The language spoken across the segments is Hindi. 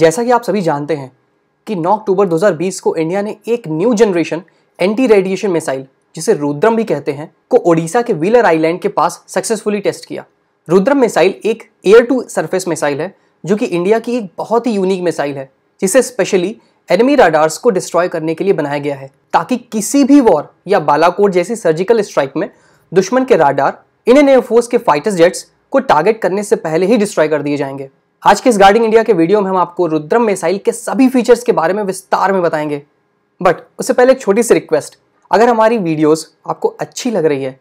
जैसा कि आप सभी जानते हैं कि 9 अक्टूबर 2020 को इंडिया ने एक new generation anti radiation missile जिसे रुद्रम भी कहते हैं को ओडिशा के व्हीलर आइलैंड के पास सक्सेसफुली टेस्ट किया रुद्रम मिसाइल एक एयर टू सरफेस मिसाइल है जो कि इंडिया की एक बहुत ही यूनिक मिसाइल है जिसे स्पेशली एनिमी राडार्स को डिस्ट्रॉय करने के लिए बनाया गया है ताकि किसी भी वॉर या बालाकोट जैसी सर्जिकल स्ट्राइक में दुश्मन के राडार इंडियन एयरफोर्स के फाइटर जेट्स को टारगेट करने से पहले ही डिस्ट्रॉय कर दिए जाएंगे आज के इस गार्डिंग इंडिया के वीडियो में हम आपको रुद्रम मिसाइल के सभी फीचर्स के बारे में विस्तार में बताएंगे बट उससे पहले एक छोटी सी रिक्वेस्ट अगर हमारी वीडियोस आपको अच्छी लग रही है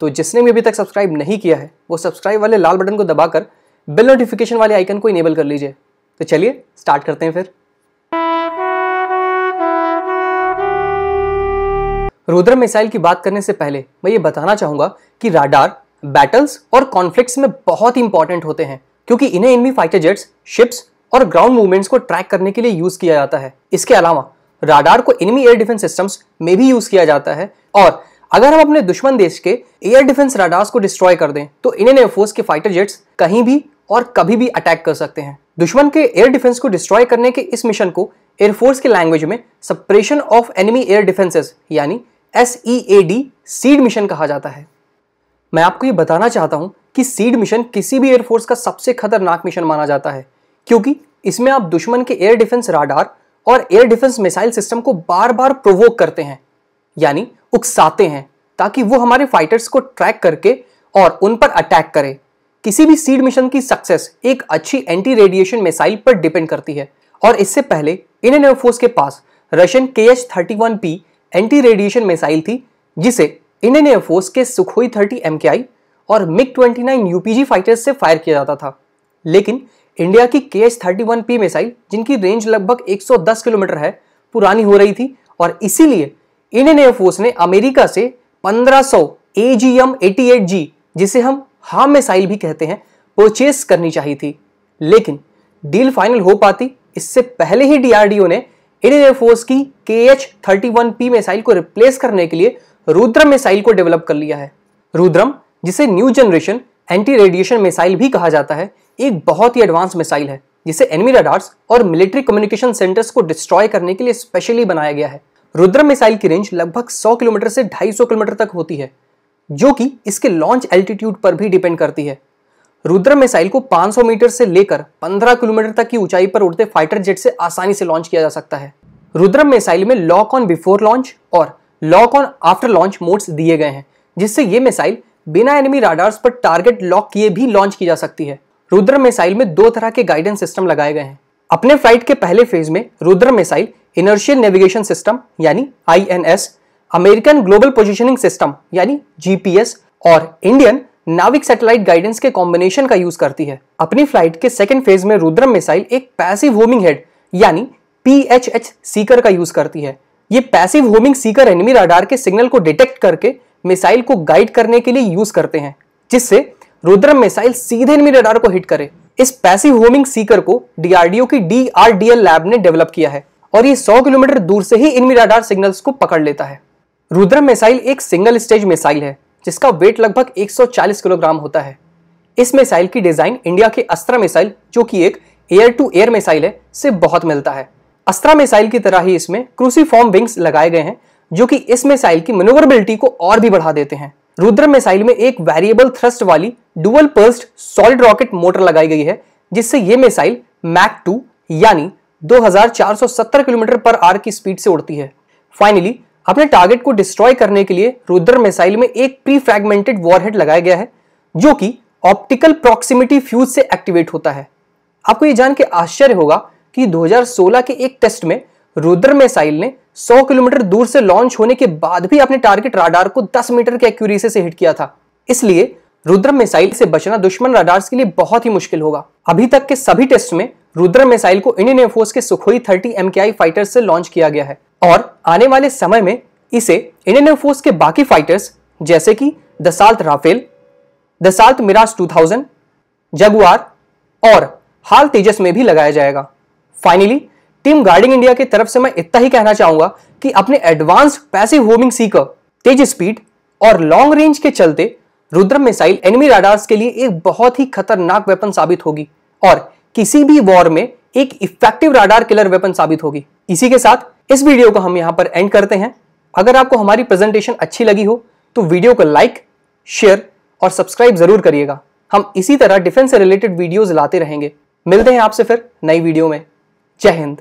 तो जिसने भी अभी तक सब्सक्राइब नहीं किया है वो सब्सक्राइब वाले लाल बटन को दबाकर बिल नोटिफिकेशन वाले आइकन को इनेबल कर लीजिए तो चलिए स्टार्ट करते हैं फिर रुद्रम मिसाइल की बात करने से पहले मैं ये बताना चाहूंगा कि राडार बैटल्स और कॉन्फ्लिक्ट में बहुत इंपॉर्टेंट होते हैं क्योंकि इन्हें इनमी फाइटर जेट्स शिप्स और ग्राउंड मूवमेंट्स को ट्रैक करने के लिए यूज किया जाता है इसके अलावा राडार को इनमी एयर डिफेंस सिस्टम्स में भी यूज किया जाता है और अगर हम अपने दुश्मन देश के एयर डिफेंस राडार्स को डिस्ट्रॉय कर दें तो इन्हें एयरफोर्स के फाइटर जेट्स कहीं भी और कभी भी अटैक कर सकते हैं दुश्मन के एयर डिफेंस को डिस्ट्रॉय करने के इस मिशन को एयरफोर्स के लैंग्वेज में suppression of enemy air defences यानी S E A D SEAD mission कहा जाता है मैं आपको ये बताना चाहता हूँ कि सीड मिशन किसी भी एयरफोर्स का सबसे खतरनाक मिशन माना जाता है क्योंकि इसमें आप दुश्मन के एयर डिफेंस राडार और एयर डिफेंस मिसाइल सिस्टम को बार बार प्रोवोक करते हैं यानी उकसाते हैं ताकि वो हमारे फाइटर्स को ट्रैक करके और उन पर अटैक करें किसी भी सीड मिशन की सक्सेस एक अच्छी एंटी रेडिएशन मिसाइल पर डिपेंड करती है और इससे पहले इंडियन एयरफोर्स के पास Russian K H thirty one P anti radiation missile थी जिसे इंडियन एयरफोर्स के सुखोई थर्टी एम और मिग नाइन यूपीजी फाइटर्स से फायर किया जाता था लेकिन इंडिया की K H thirty one P missile जिनकी रेंज लगभग 110 किलोमीटर है पुरानी हो रही थी और इसीलिए इंडियन एयरफोर्स ने अमेरिका से 1500 सौ A G M eighty eight G जिसे हम हा मिसाइल भी कहते हैं परचेस करनी चाहिए थी लेकिन डील फाइनल हो पाती इससे पहले ही डीआरडीओ ने इंडियन एयरफोर्स की के एच थर्टी मिसाइल को रिप्लेस करने के लिए रुद्रम मिसाइल को डेवलप कर लिया है रुद्रम जिसे new generation anti radiation missile भी कहा जाता है एक बहुत ही एडवांस मिसाइल है जिसे एनमी रडार्स और मिलिट्री कम्युनिकेशन सेंटर्स को डिस्ट्रॉय करने के लिए स्पेशली बनाया गया है रुद्रम मिसाइल की रेंज लगभग 100 किलोमीटर से 250 किलोमीटर तक होती है जो कि इसके लॉन्च एल्टीट्यूड पर भी डिपेंड करती है रुद्रम मिसाइल को 500 मीटर से लेकर 15 किलोमीटर तक की ऊंचाई पर उड़ते फाइटर जेट से आसानी से लॉन्च किया जा सकता है रुद्रम मिसाइल में लॉक ऑन बिफोर लॉन्च और lock on after launch modes दिए गए हैं जिससे ये मिसाइल बिना एनिमी राडार्स पर टारगेट लॉक किए भी लॉन्च की जा सकती है रुद्र मिसाइल में दो तरह के गाइडेंस सिस्टम लगाए गए हैं अपने फ्लाइट के पहले फेज में Rudra missile inertial navigation system यानी I American global positioning system यानी जी और इंडियन नाविक सैटेलाइट गाइडेंस के कॉम्बिनेशन का यूज करती है अपनी फ्लाइट के सेकेंड फेज में रुद्रम मिसाइल एक पैसिव होमिंग हेड यानी पी एच एच सीकर का यूज करती है ये passive homing seeker enemy radar के सिग्नल को डिटेक्ट करके मिसाइल को गाइड करने के लिए यूज करते हैं जिससे रुद्रम मिसाइल सीधे एनिमी रडार को हिट करे इस पैसिव होमिंग सीकर को डीआरडीओ की डीआरडीएल लैब ने डेवलप किया है और ये 100 किलोमीटर दूर से ही इनमी राडार सिग्नल्स को पकड़ लेता है रुद्रम मिसाइल एक सिंगल स्टेज मिसाइल है जिसका वेट लगभग 140 किलोग्राम होता है इस मिसाइल की डिजाइन इंडिया के अस्त्र मिसाइल जो कि एक एयर टू एयर मिसाइल है से बहुत मिलता है अस्त्रा मिसाइल की तरह ही इसमें क्रूसीफॉर्म विंग्स लगाए गए हैं जो कि इस मिसाइल की मनोवरबिलिटी को और भी बढ़ा देते हैं रुद्र मिसाइल में एक वेरिएबल थ्रस्ट वाली dual pulse solid rocket motor लगाई गई है जिससे यह मिसाइल मैक टू यानी 2470 किलोमीटर पर आर की स्पीड से उड़ती है फाइनली अपने टारगेट को डिस्ट्रॉय करने के लिए रुद्र मिसाइल में एक प्री फ्रेगमेंटेड वॉरहेड लगाया गया है जो कि ऑप्टिकल प्रॉक्सिमिटी फ्यूज से एक्टिवेट होता है आपको यह जान के आश्चर्य होगा कि 2016 के एक टेस्ट में रुद्र मिसाइल ने 100 किलोमीटर दूर से लॉन्च होने के बाद भी अपने टारगेट राडार को 10 मीटर के एक्यूरेसी से हिट किया था इसलिए रुद्र मिसाइल से बचना दुश्मन राडार्स के लिए बहुत ही मुश्किल होगा अभी तक के सभी टेस्ट में रुद्र मिसाइल को इंडियन एयरफोर्स के सुखोई थर्टी एम फाइटर्स से लॉन्च किया गया है और आने वाले समय में इसे इंडियन एयरफोर्स के बाकी फाइटर्स जैसे कि Dassault Rafale Dassault Mirage 2000, Jaguar और हाल तेजस में भी लगाया जाएगा फाइनली टीम गार्डिंग इंडिया की तरफ से मैं इतना ही कहना चाहूंगा कि अपने एडवांस पैसिव होमिंग सीकर तेज स्पीड और लॉन्ग रेंज के चलते रुद्रम मिसाइल एनिमी राडार्स के लिए एक बहुत ही खतरनाक वेपन साबित होगी और किसी भी वॉर में एक इफेक्टिव राडार किलर वेपन साबित होगी इसी के साथ इस वीडियो को हम यहाँ पर एंड करते हैं अगर आपको हमारी प्रेजेंटेशन अच्छी लगी हो तो वीडियो को लाइक शेयर और सब्सक्राइब जरूर करिएगा हम इसी तरह डिफेंस से रिलेटेड वीडियोस लाते रहेंगे मिलते हैं आपसे फिर नई वीडियो में जय हिंद